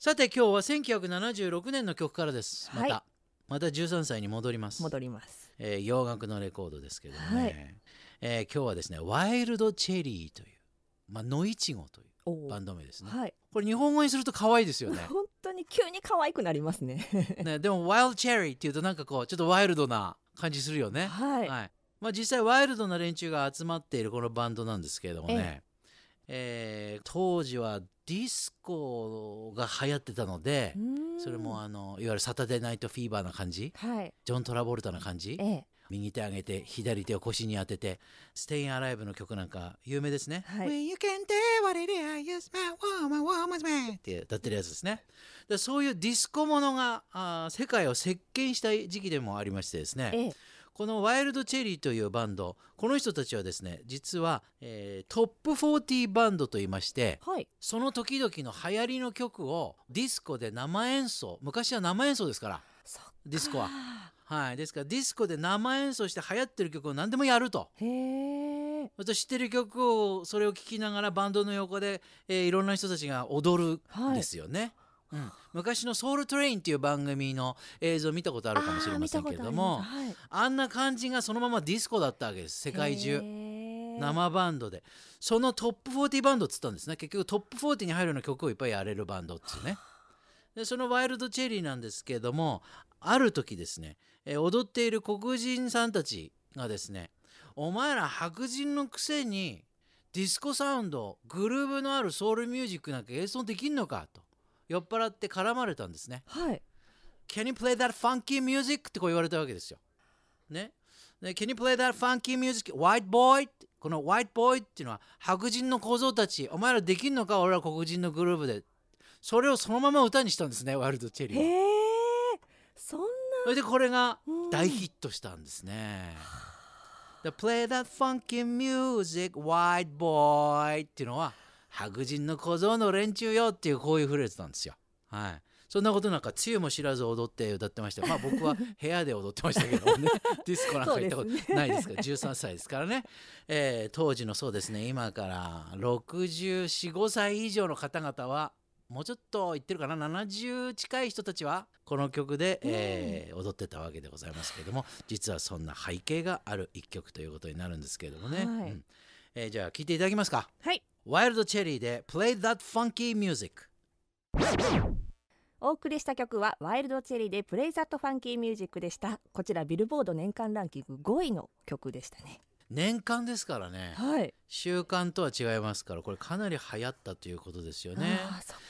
さて今日は1976年の曲からですまた、はい、また13歳に戻ります戻ります、えー、洋楽のレコードですけどね、はい、えー、今日はですね「ワイルド・チェリー」というまあ、ノイチゴというバンド名ですね、はい、これ日本語にすると可愛いですよね本当に急に可愛くなりますね ねでも「ワイルド・チェリー」っていうとなんかこうちょっとワイルドな感じするよねはい、はい、まあ、実際ワイルドな連中が集まっているこのバンドなんですけれどもね、えー、当時はディスコが流行ってたのでそれもあのいわゆるサタデーナイトフィーバーな感じ、はい、ジョン・トラボルタな感じ、ええ、右手上げて左手を腰に当ててステイン・アライブの曲なんか有名ですね。はい、you can tell what it is, o m woman's man って歌ってるやつですね。でそういうディスコものがあ世界を席巻した時期でもありましてですね、ええこのワイルドチェリーというバンドこの人たちはですね実は、えー、トップ40バンドといいまして、はい、その時々の流行りの曲をディスコで生演奏昔は生演奏ですからディスコは。はい、ですからディスコで生演奏して流行ってる曲を何でもやると。私知ってる曲をそれを聴きながらバンドの横で、えー、いろんな人たちが踊るんですよね。はいうん、昔の「ソウルトレイン」っていう番組の映像見たことあるかもしれませんけれどもあはい、あんな感じがそのままディスコだったわけです世界中生バンドでそのトップ40バンドっつったんですね結局トップ40に入るような曲をいっぱいやれるバンドっつうね。でそのワイルドチェリーなんですけれどもある時ですね、えー、踊っている黒人さんたちがですねお前ら白人のくせにディスコサウンドグルーブのあるソウルミュージックなんか演奏できんのかと酔っ払って絡まれたんですね。はい。Can you play that funky music? ってこう言われたわけですよ。ね。で Can you play that funky music? White boy? この White boy っていうのは白人の小僧たち、お前らできんのか俺ら黒人のグループで。それをそのまま歌にしたんですね、ワイルドチェリーは。へー。そんな。それでこれが大ヒットしたんですね。うん The play that funky music, white boy っていうのは白人の小僧の連中よっていうこういうフレーズなんですよ。はい。そんなことなんか、つゆも知らず踊って歌ってました。まあ僕は 部屋で踊ってましたけどもね、ディスコなんか行ったことないですかど、ね、13歳ですからね。えー、当時のそうですね、今から64、5歳以上の方々は、もうちょっと言ってるかな70近い人たちはこの曲で、えー、踊ってたわけでございますけれども実はそんな背景がある一曲ということになるんですけれどもね、はいうん、えー、じゃあ聴いていただきますか。はいワイルドチェリーで Play That Funky Music お送りした曲はワイルドチェリーで Play That Funky Music でしたこちらビルボード年間ランキング5位の曲でしたね年間ですからね、はい、週間とは違いますからこれかなり流行ったということですよねあそっか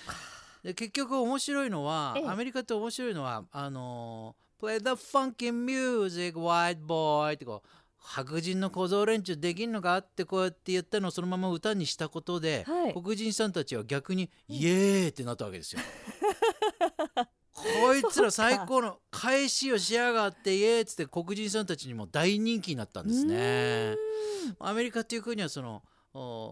で結局面白いのは、アメリカって面白いのはあの Play the funky music white boy ってこう白人の小僧連中できんのかってこうやって言ったのをそのまま歌にしたことで、はい、黒人さんたちは逆に「イエーイ!」ってなったわけですよ。こいつら最高の返しをしやがってイエーイっつって黒人さんたちにも大人気になったんですね。アメリカっていう国はその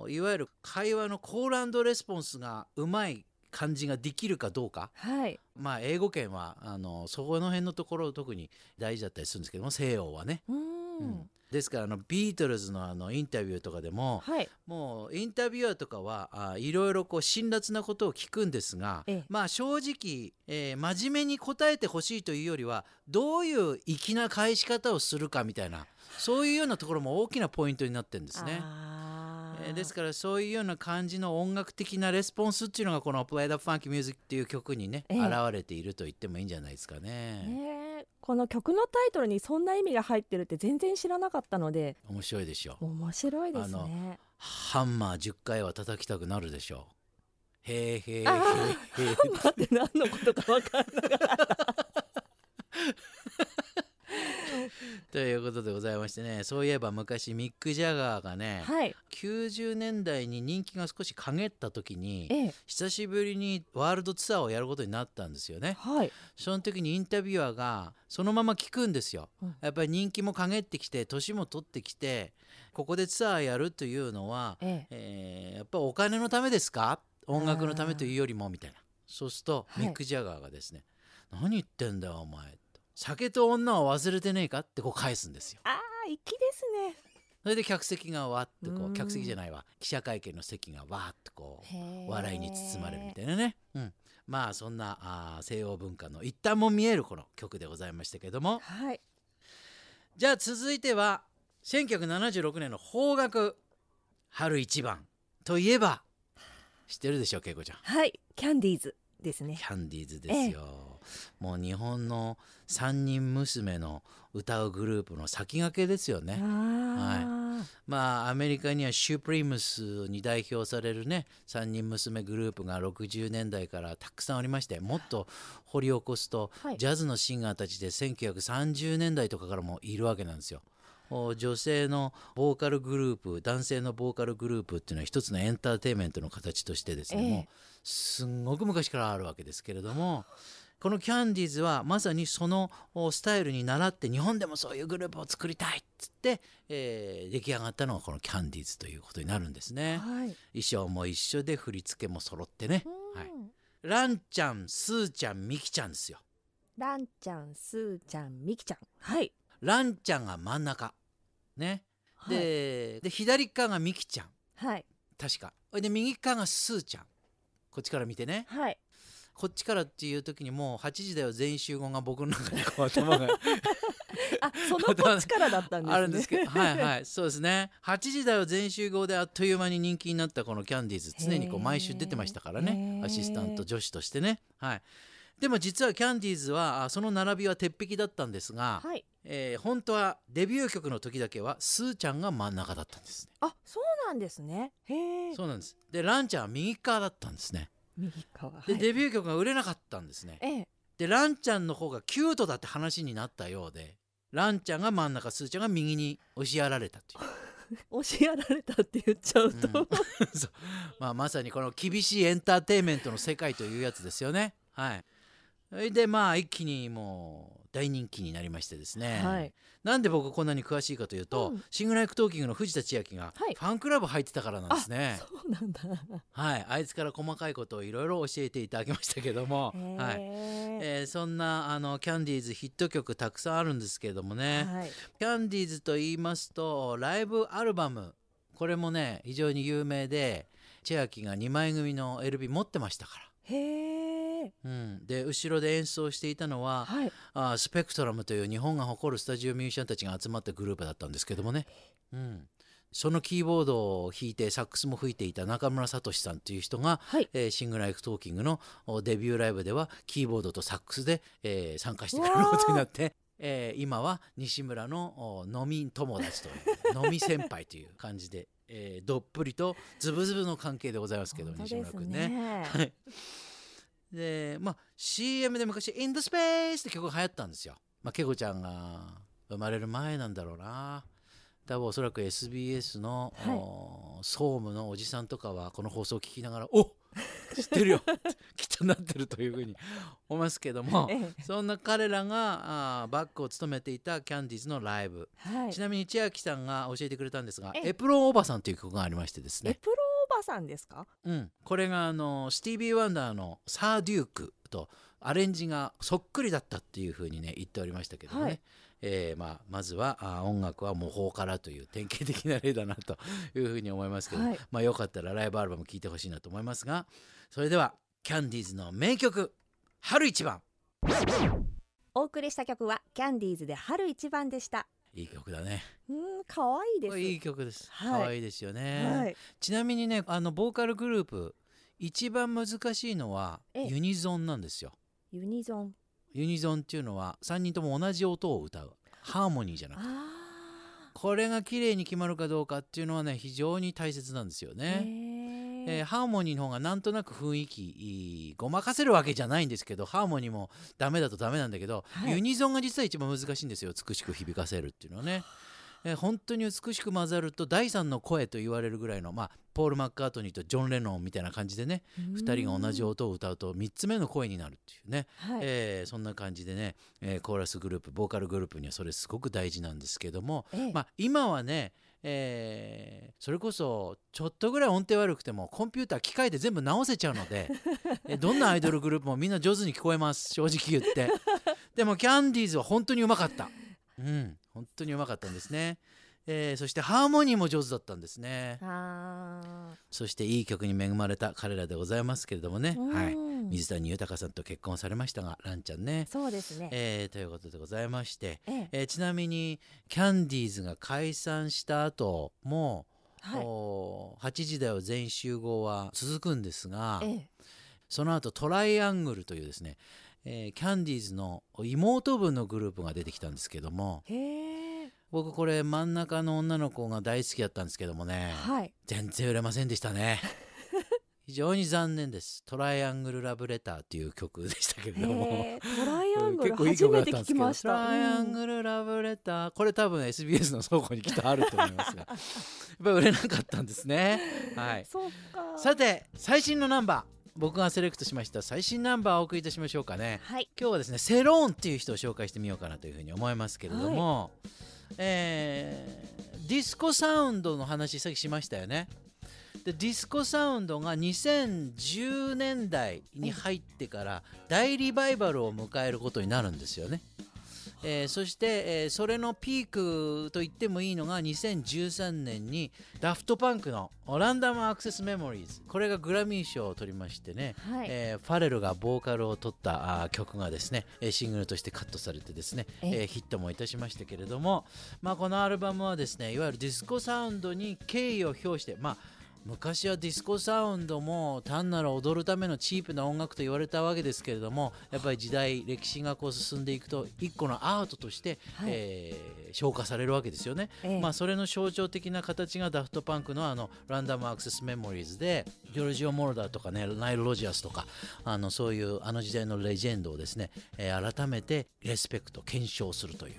いわゆる会話のコールアンドレスポンスがうまい感じができるかどうか、はい、まあ英語圏はあのそこの辺のところ特に大事だったりするんですけども西洋はね。うんうんですからあのビートルズのあのインタビューとかでも、はい、もうインタビュアーとかはいろいろこう辛辣なことを聞くんですが、ええ、まあ正直、えー、真面目に答えてほしいというよりはどういう粋な返し方をするかみたいなそういうようなところも大きなポイントになってるんですね。ですからそういうような感じの音楽的なレスポンスっていうのがこの「Play the Funky Music」っていう曲にね、えー、現れていると言ってもいいんじゃないですかね。えー、この曲のタイトルにそんな意味が入ってるって全然知らなかったので面白いでしょ面白いですねハンマー1回は叩きたくなるでしょうへえへえへえハンマー って何のことか分かんなかった ということでございましてねそういえば昔ミック・ジャガーがね、はい、90年代に人気が少し陰った時に、ええ、久しぶりにワールドツアーをやることになったんですよね。はい、その時にインタビュアーがそのまま聞くんですよ。やっぱり人気も陰ってきて年も取ってきてここでツアーやるというのは、えええー、やっぱお金のためですか音楽のためというよりもみたいなそうするとミック・ジャガーがですね、はい、何言ってんだよお前酒と女を忘れてねえかってこう返すんですよ。ああ、粋ですね。それで客席がわってこう客席じゃないわ記者会見の席がわってこう笑いに包まれるみたいなね、うん、まあそんなあ西洋文化の一端も見えるこの曲でございましたけども、はい、じゃあ続いては1976年の邦楽「春一番」といえば知ってるでしょう恵子ちゃん。はいキャンディーズですね。キャンディーズですよ。えもう日本の3人娘の歌うグループの先駆けですよね。はい、まあアメリカにはシュプリームスに代表されるね3人娘グループが60年代からたくさんありましてもっと掘り起こすと、はい、ジャズのシンガーたちで1930年代とかからもいるわけなんですよ。女性のボーカルグループ男性のボーカルグループっていうのは一つのエンターテインメントの形としてですね、ええ、もうすんごく昔からあるわけですけれどもこのキャンディーズはまさにそのスタイルに倣って日本でもそういうグループを作りたいっつって、えー、出来上がったのがこのキャンディーズということになるんですね、はい、衣装も一緒で振り付けも揃ってね、はい、ランちゃんスーちゃんミキちゃんですよランちゃんスーちゃんミキちゃんはいランちゃんが真ん中ねではい、で左側がミキちゃんはい確かで右側がスーちゃんこっちから見てねはいこっちからっていう時にもう8時だよ全集合が僕の中でこう 頭があそのこっちからだったんですねあるんですけどはいはいそうですね8時だよ全集合であっという間に人気になったこのキャンディーズ常にこう毎週出てましたからねアシスタント女子としてねはいでも実はキャンディーズはその並びは鉄壁だったんですが、はいえー、本当はデビュー曲の時だけはすーちゃんが真ん中だったんですねあそうなんですねへえそうなんですでランちゃんは右側だったんですね右側、でデビュー曲が売れなかったんですね、でランちゃんの方がキュートだって話になったようでランちゃんが真ん中すーちゃんが右に押しやられたという 押しやられたって言っちゃうと、うん まあ、まさにこの厳しいエンターテインメントの世界というやつですよねはいそれでまあ一気にも大人気になりましてですね、はい、なんで僕こんなに詳しいかというと、うん、シングライクトーキングの藤田千秋がファンクラブ入ってたからなんですね、そうなんだはいあいつから細かいことをいろいろ教えていただきましたけども、はい、えー、そんなあのキャンディーズヒット曲たくさんあるんですけどもね、はい、キャンディーズと言いますとライブアルバムこれもね非常に有名で千秋が2枚組の l b 持ってましたから。へうん、で後ろで演奏していたのは、はい、あスペクトラムという日本が誇るスタジオミュージシャンたちが集まったグループだったんですけどもね、うん、そのキーボードを弾いてサックスも吹いていた中村聡さんという人が、はい、えー、シングライフトーキングのデビューライブではキーボードとサックスで、えー、参加してくれることになって。えー、今は西村の飲み友達と 飲み先輩という感じでえー、どっぷりとズブズブの関係でございますけど、西村君ね。ねはいで、まあ、CM で昔、In the Space って曲が流行ったんですよ。まあ、ケゴちゃんが生まれる前なんだろうな。多分おそらく SBS の、はい、総務のおじさんとかはこの放送を聞きながら「お知ってるよ! 」きっとなってるというふうに 思いますけども、ええ、そんな彼らがあバックを務めていたキャンディーズのライブ、はい、ちなみに千秋さんが教えてくれたんですが「エプロンおばさん」という曲がありましてですねエプロばさんですか、うん、これがあのスティービー・ワンダーの「サー・デューク」とアレンジがそっくりだったっていうふうにね言っておりましたけどね、はい、えー、まあ、まずはあ音楽は模倣からという典型的な例だなというふうに思いますけど、はい、まあ、よかったらライブアルバム聴いてほしいなと思いますがそれではキャンディーズの名曲「春一番」お送りした曲はキャンディーズで「春一番」でした。いい曲だね。うん、可愛いです。いい曲です。可、は、愛、い、いいですよね、はい。ちなみにね、あのボーカルグループ一番難しいのはユニゾンなんですよ。ユニゾン。ユニゾンっていうのは3人とも同じ音を歌うハーモニーじゃなくて。これが綺麗に決まるかどうかっていうのはね非常に大切なんですよね。えー、ハーモニーの方がなんとなく雰囲気ごまかせるわけじゃないんですけどハーモニーもダメだとダメなんだけど、はい、ユニゾンが実は一番難しいんですよ美しく響かせるっていうのはね。えー、本当に美しく混ざると第三の声と言われるぐらいの、まあ、ポール・マッカートニーとジョン・レノンみたいな感じでね2人が同じ音を歌うと3つ目の声になるっていうね、はい、えー、そんな感じでね、えー、コーラスグループボーカルグループにはそれすごく大事なんですけども、ええ、まあ、今はねえー、それこそちょっとぐらい音程悪くてもコンピューター機械で全部直せちゃうので どんなアイドルグループもみんな上手に聞こえます正直言ってでもキャンディーズは本当にうまかったうん本当にうまかったんですねえー、そしてハーモニーも上手だったんですねそしていい曲に恵まれた彼らでございますけれどもね、はい、水谷豊さんと結婚されましたがランちゃんねそうですね、えー、ということでございまして、えええー、ちなみにキャンディーズが解散した後も、はい、8時台は全集合は続くんですが、ええ、その後トライアングルというですね、えー、キャンディーズの妹分のグループが出てきたんですけども。へ僕これ真ん中の女の子が大好きだったんですけどもね、はい、全然売れませんでしたね 非常に残念です「トライアングル・ラブレター」っていう曲でしたけれどもトライアングル初めて聞きましたトライアングル・ラブレターこれ多分 SBS の倉庫にきっとあると思いますが やっぱり売れなかったんですねはいさて最新のナンバー僕がセレクトしました最新ナンバーをお送りいたしましょうかね、はい、今日はですねセローンっていう人を紹介してみようかなというふうに思いますけれども、はいえー、ディスコサウンドの話さっきしましたよね。でディスコサウンドが2010年代に入ってから大リバイバルを迎えることになるんですよね。えー、そして、えー、それのピークと言ってもいいのが2013年にダフトパンクの「ランダム・アクセス・メモリーズ」これがグラミー賞を取りましてね、はい、えー、ファレルがボーカルを取ったあ曲がですねシングルとしてカットされてですね、えー、ヒットもいたしましたけれども、まあ、このアルバムはですねいわゆるディスコサウンドに敬意を表してまあ昔はディスコサウンドも単なる踊るためのチープな音楽と言われたわけですけれどもやっぱり時代歴史がこう進んでいくと一個のアートとして、はい、えー、消化されるわけですよね、ええ、まあ、それの象徴的な形がダフトパンクのあのランダムアクセスメモリーズでジョルジオ・モルダーとかねナイル・ロジアスとかあのそういうあの時代のレジェンドをですね、えー、改めてレスペクト検証するとい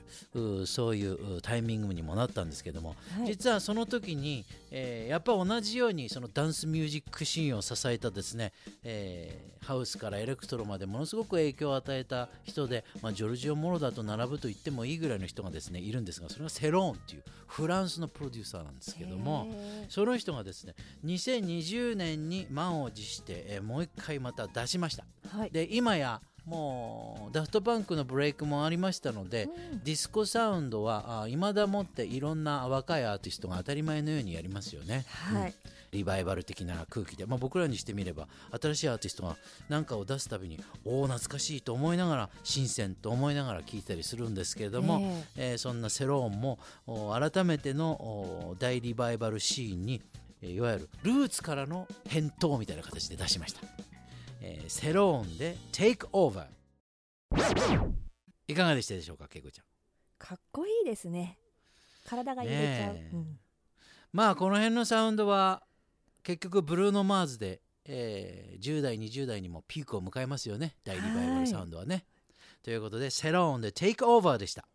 うそういうタイミングにもなったんですけども、はい、実はその時に、えー、やっぱ同じようににそのダンスミュージックシーンを支えたですね、えー、ハウスからエレクトロまでものすごく影響を与えた人で、まあ、ジョルジオ・モロダと並ぶと言ってもいいぐらいの人がですねいるんですがそれがセローンっていうフランスのプロデューサーなんですけどもその人がですね2020年に満を持して、えー、もう一回また出しました。はい、で今やもうダフトパンクのブレイクもありましたので、うん、ディスコサウンドはいまだもっていろんな若いアーティストが当たり前のようにやりますよね、はい、うん、リバイバル的な空気で、まあ、僕らにしてみれば新しいアーティストが何かを出すたびにおお懐かしいと思いながら新鮮と思いながら聴いたりするんですけれども、えー、えー、そんなセローンも改めての大リバイバルシーンにいわゆるルーツからの返答みたいな形で出しました。えー、セローンで Take Over いかがでしたでしょうかけいこちゃんかっこいいですね体が揺れちゃう、ねうん、まあこの辺のサウンドは結局ブルーノ・マーズで、えー、10代20代にもピークを迎えますよね第二バイバルサウンドはね、ということでセローンで Take Over でした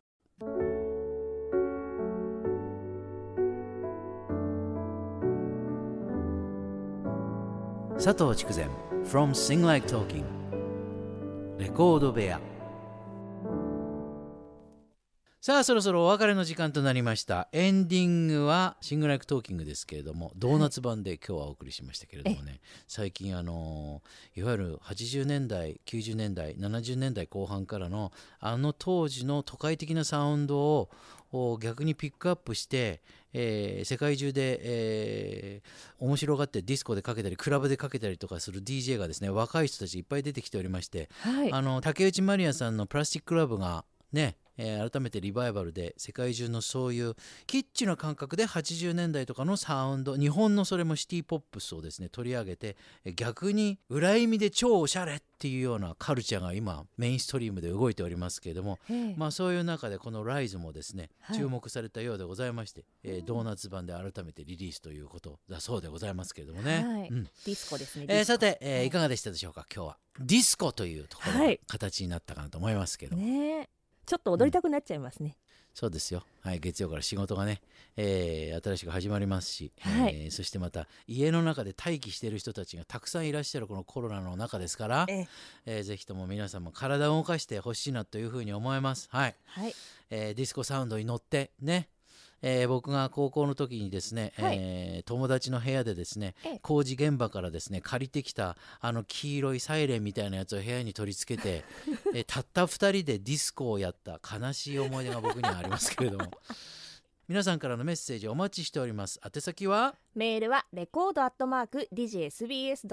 佐藤筑前 From Sing Like Talking レコード部屋さあそろそろお別れの時間となりましたエンディングは「シングライクトーキング」ですけれどもドーナツ版で今日はお送りしましたけれどもね最近あのいわゆる80年代90年代70年代後半からのあの当時の都会的なサウンドをを逆にピックアップして、えー、世界中で、えー、面白がってディスコでかけたりクラブでかけたりとかする DJ がですね若い人たちいっぱい出てきておりまして、はい、あの竹内まりやさんの「プラスチック・ラブ」がねえー、改めてリバイバルで世界中のそういうキッチン感覚で80年代とかのサウンド日本のそれもシティ・ポップスをですね取り上げて逆に裏意味で超おしゃれっていうようなカルチャーが今メインストリームで動いておりますけれども、まあ、そういう中でこの「ライズもですね注目されたようでございまして、はい、えー、ドーナツ版で改めてリリースということだそうでございますけれどもね、はいうん、ディスコですね、えー、さて、えー、いかがでしたでしょうか今日は。ディスコというところ形になったかなと思いますけど、ねちょっと踊りたくなっちゃいますね。そうですよ、はい、月曜から仕事がね、えー、新しく始まりますし、はい、えー、そしてまた家の中で待機している人たちがたくさんいらっしゃるこのコロナの中ですから、ええー、ぜひとも皆さんも体を動かしてほしいなというふうに思います。はい、はい、えディスコサウンドに乗ってね、えー、僕が高校の時にですね、はい、えー、友達の部屋でですね工事現場からですね借りてきたあの黄色いサイレンみたいなやつを部屋に取り付けて、えー、たった2人でディスコをやった悲しい思い出が僕にはありますけれども。皆さんからのメッセージお待ちしております宛先はメールはレコードアットマーク digsbs.com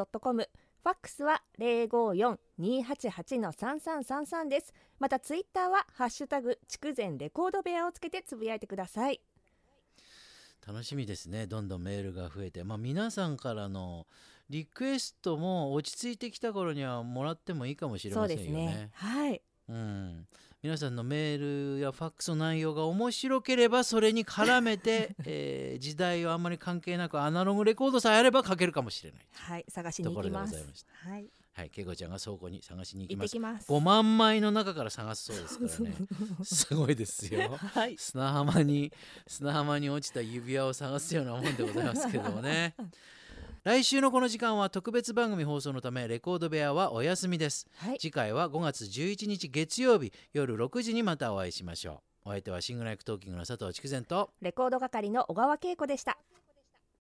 ファックスは054-288-3333ですまたツイッターはハッシュタグ筑前レコード部屋をつけてつぶやいてください楽しみですねどんどんメールが増えて、まあ、皆さんからのリクエストも落ち着いてきた頃にはもらってもいいかもしれませんよね。そうですねはいうん、皆さんのメールやファックスの内容が面白ければそれに絡めて、えー、時代はあんまり関係なくアナログレコードさえあれば書けるかもしれないはい探しに行きますはいはい、けいこちゃんが倉庫に探しに行きます五万枚の中から探すそうですからね すごいですよ、はい、砂浜に砂浜に落ちた指輪を探すようなもんでございますけどもね来週のこの時間は特別番組放送のためレコード部屋はお休みです、はい、次回は5月11日月曜日夜6時にまたお会いしましょうお相手はシングライクトーキングの佐藤筑前とレコード係の小川恵子でした